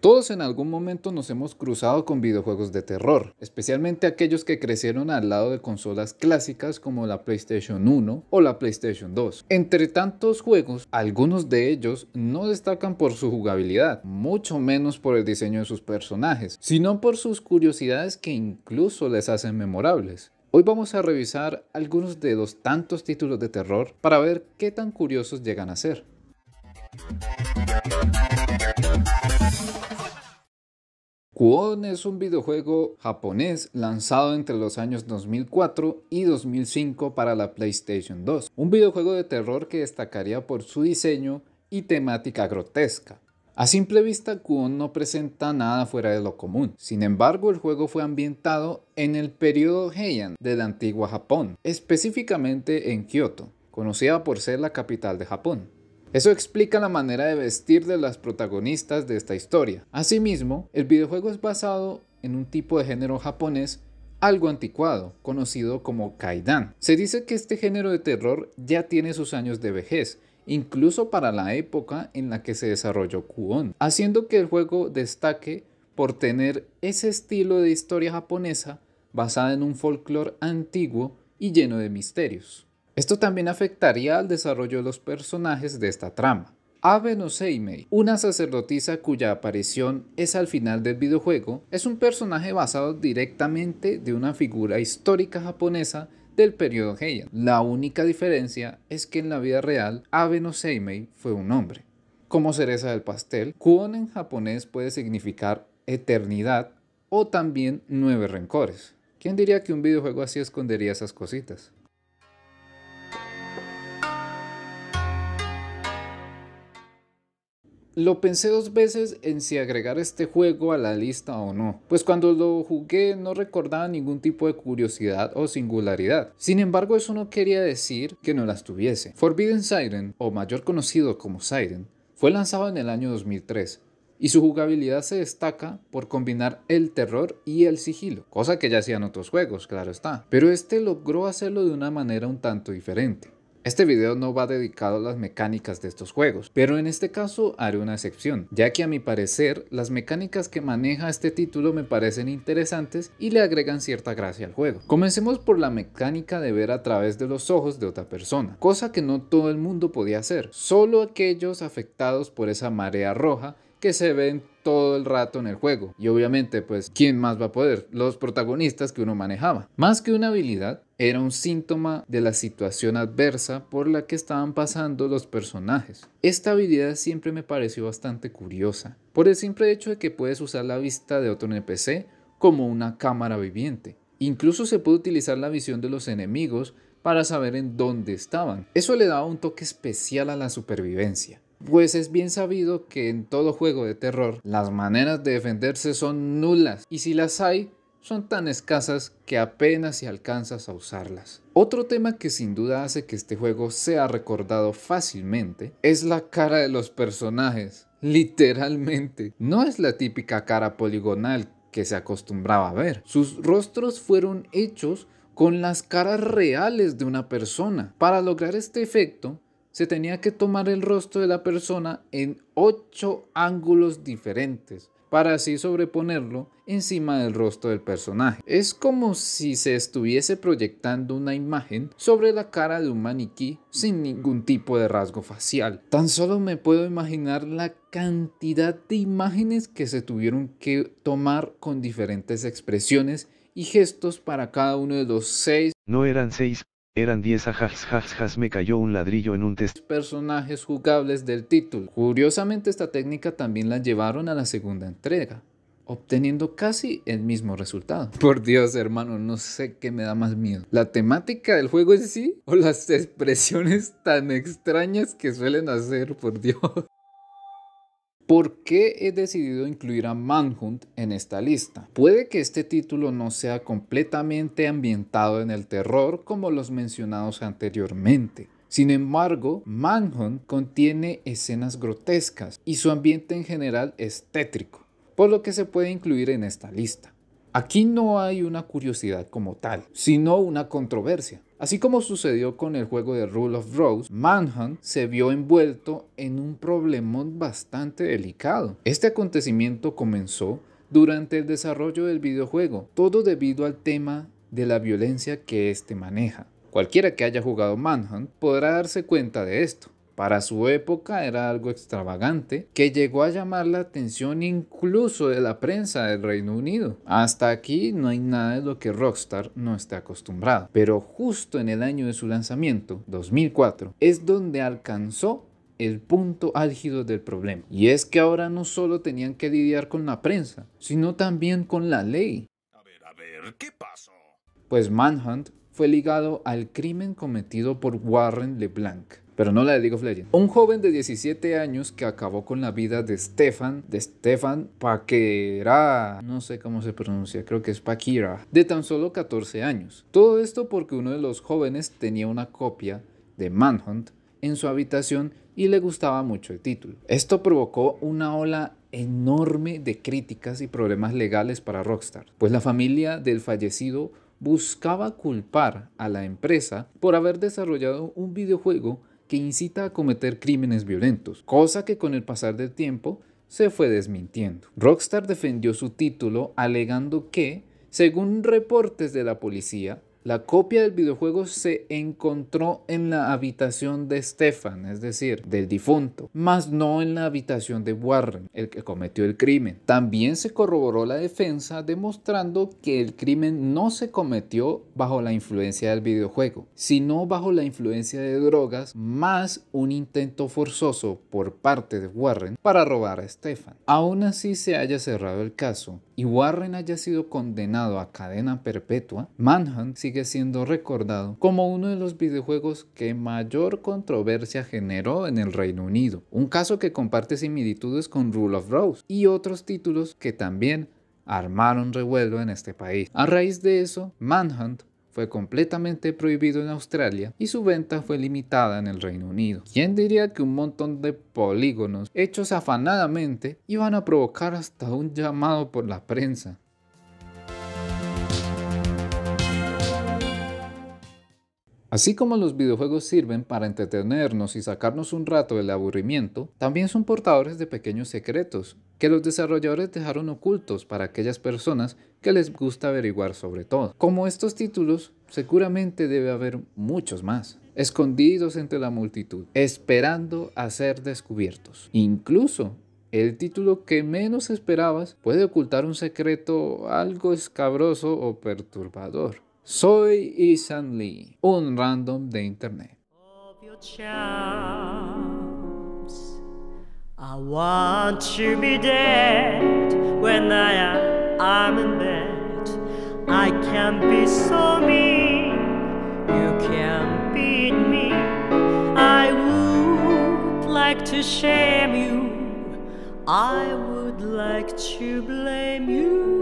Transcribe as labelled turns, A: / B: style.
A: Todos en algún momento nos hemos cruzado con videojuegos de terror, especialmente aquellos que crecieron al lado de consolas clásicas como la PlayStation 1 o la PlayStation 2. Entre tantos juegos, algunos de ellos no destacan por su jugabilidad, mucho menos por el diseño de sus personajes, sino por sus curiosidades que incluso les hacen memorables. Hoy vamos a revisar algunos de los tantos títulos de terror para ver qué tan curiosos llegan a ser. Kuon es un videojuego japonés lanzado entre los años 2004 y 2005 para la PlayStation 2, un videojuego de terror que destacaría por su diseño y temática grotesca. A simple vista, Kuon no presenta nada fuera de lo común. Sin embargo, el juego fue ambientado en el periodo Heian de la antigua Japón, específicamente en Kioto, conocida por ser la capital de Japón. Eso explica la manera de vestir de las protagonistas de esta historia. Asimismo, el videojuego es basado en un tipo de género japonés algo anticuado, conocido como kaidan. Se dice que este género de terror ya tiene sus años de vejez, incluso para la época en la que se desarrolló Kuon, haciendo que el juego destaque por tener ese estilo de historia japonesa basada en un folclore antiguo y lleno de misterios. Esto también afectaría al desarrollo de los personajes de esta trama. no Seimei, una sacerdotisa cuya aparición es al final del videojuego, es un personaje basado directamente de una figura histórica japonesa del periodo Heian. La única diferencia es que en la vida real, no Seimei fue un hombre. Como cereza del pastel, Kuon en japonés puede significar eternidad o también nueve rencores. ¿Quién diría que un videojuego así escondería esas cositas? Lo pensé dos veces en si agregar este juego a la lista o no, pues cuando lo jugué no recordaba ningún tipo de curiosidad o singularidad. Sin embargo, eso no quería decir que no las tuviese. Forbidden Siren, o mayor conocido como Siren, fue lanzado en el año 2003 y su jugabilidad se destaca por combinar el terror y el sigilo, cosa que ya hacían otros juegos, claro está, pero este logró hacerlo de una manera un tanto diferente. Este video no va dedicado a las mecánicas de estos juegos, pero en este caso haré una excepción, ya que a mi parecer las mecánicas que maneja este título me parecen interesantes y le agregan cierta gracia al juego. Comencemos por la mecánica de ver a través de los ojos de otra persona, cosa que no todo el mundo podía hacer, solo aquellos afectados por esa marea roja que se ven todo el rato en el juego. Y obviamente, pues, ¿quién más va a poder? Los protagonistas que uno manejaba. Más que una habilidad, era un síntoma de la situación adversa por la que estaban pasando los personajes. Esta habilidad siempre me pareció bastante curiosa, por el simple hecho de que puedes usar la vista de otro NPC como una cámara viviente. Incluso se puede utilizar la visión de los enemigos para saber en dónde estaban. Eso le daba un toque especial a la supervivencia. Pues es bien sabido que en todo juego de terror las maneras de defenderse son nulas y si las hay son tan escasas que apenas si alcanzas a usarlas. Otro tema que sin duda hace que este juego sea recordado fácilmente es la cara de los personajes. Literalmente, no es la típica cara poligonal que se acostumbraba a ver. Sus rostros fueron hechos con las caras reales de una persona. Para lograr este efecto, se tenía que tomar el rostro de la persona en 8 ángulos diferentes para así sobreponerlo encima del rostro del personaje. Es como si se estuviese proyectando una imagen sobre la cara de un maniquí sin ningún tipo de rasgo facial. Tan solo me puedo imaginar la cantidad de imágenes que se tuvieron que tomar con diferentes expresiones y gestos para cada uno de los seis. No eran seis, eran 10 ajax ah, me cayó un ladrillo en un test. Personajes jugables del título. Curiosamente esta técnica también la llevaron a la segunda entrega, obteniendo casi el mismo resultado. Por Dios, hermano, no sé qué me da más miedo. ¿La temática del juego es sí o las expresiones tan extrañas que suelen hacer, por Dios? ¿Por qué he decidido incluir a Manhunt en esta lista? Puede que este título no sea completamente ambientado en el terror como los mencionados anteriormente. Sin embargo, Manhunt contiene escenas grotescas y su ambiente en general es tétrico, por lo que se puede incluir en esta lista. Aquí no hay una curiosidad como tal, sino una controversia. Así como sucedió con el juego de Rule of Rose, Manhunt se vio envuelto en un problemón bastante delicado. Este acontecimiento comenzó durante el desarrollo del videojuego, todo debido al tema de la violencia que este maneja. Cualquiera que haya jugado Manhunt podrá darse cuenta de esto para su época era algo extravagante que llegó a llamar la atención incluso de la prensa del Reino Unido. Hasta aquí no hay nada de lo que Rockstar no esté acostumbrado, pero justo en el año de su lanzamiento, 2004, es donde alcanzó el punto álgido del problema. Y es que ahora no solo tenían que lidiar con la prensa, sino también con la ley. A ver, a ver, ¿qué pasó? Pues Manhunt fue ligado al crimen cometido por Warren LeBlanc, pero no la de League of Legends. Un joven de 17 años que acabó con la vida de Stefan, de Stefan Paquera, no sé cómo se pronuncia, creo que es Paquera, de tan solo 14 años. Todo esto porque uno de los jóvenes tenía una copia de Manhunt en su habitación y le gustaba mucho el título. Esto provocó una ola enorme de críticas y problemas legales para Rockstar, pues la familia del fallecido buscaba culpar a la empresa por haber desarrollado un videojuego que incita a cometer crímenes violentos, cosa que con el pasar del tiempo se fue desmintiendo. Rockstar defendió su título alegando que, según reportes de la policía, la copia del videojuego se encontró en la habitación de Stefan, es decir, del difunto, más no en la habitación de Warren, el que cometió el crimen. También se corroboró la defensa demostrando que el crimen no se cometió bajo la influencia del videojuego, sino bajo la influencia de drogas más un intento forzoso por parte de Warren para robar a Stefan. Aún así se haya cerrado el caso y Warren haya sido condenado a cadena perpetua, Manhunt sigue siendo recordado como uno de los videojuegos que mayor controversia generó en el Reino Unido, un caso que comparte similitudes con Rule of Rose y otros títulos que también armaron revuelo en este país. A raíz de eso, Manhunt fue completamente prohibido en Australia y su venta fue limitada en el Reino Unido. ¿Quién diría que un montón de polígonos hechos afanadamente iban a provocar hasta un llamado por la prensa? Así como los videojuegos sirven para entretenernos y sacarnos un rato del aburrimiento, también son portadores de pequeños secretos que los desarrolladores dejaron ocultos para aquellas personas que les gusta averiguar sobre todo. Como estos títulos, seguramente debe haber muchos más, escondidos entre la multitud, esperando a ser descubiertos. Incluso el título que menos esperabas puede ocultar un secreto algo escabroso o perturbador. Soy Isan Lee, un random de internet. I want to be dead when I am I'm in bed. I can be so mean, you can beat me. I would like to shame you, I would like to blame you.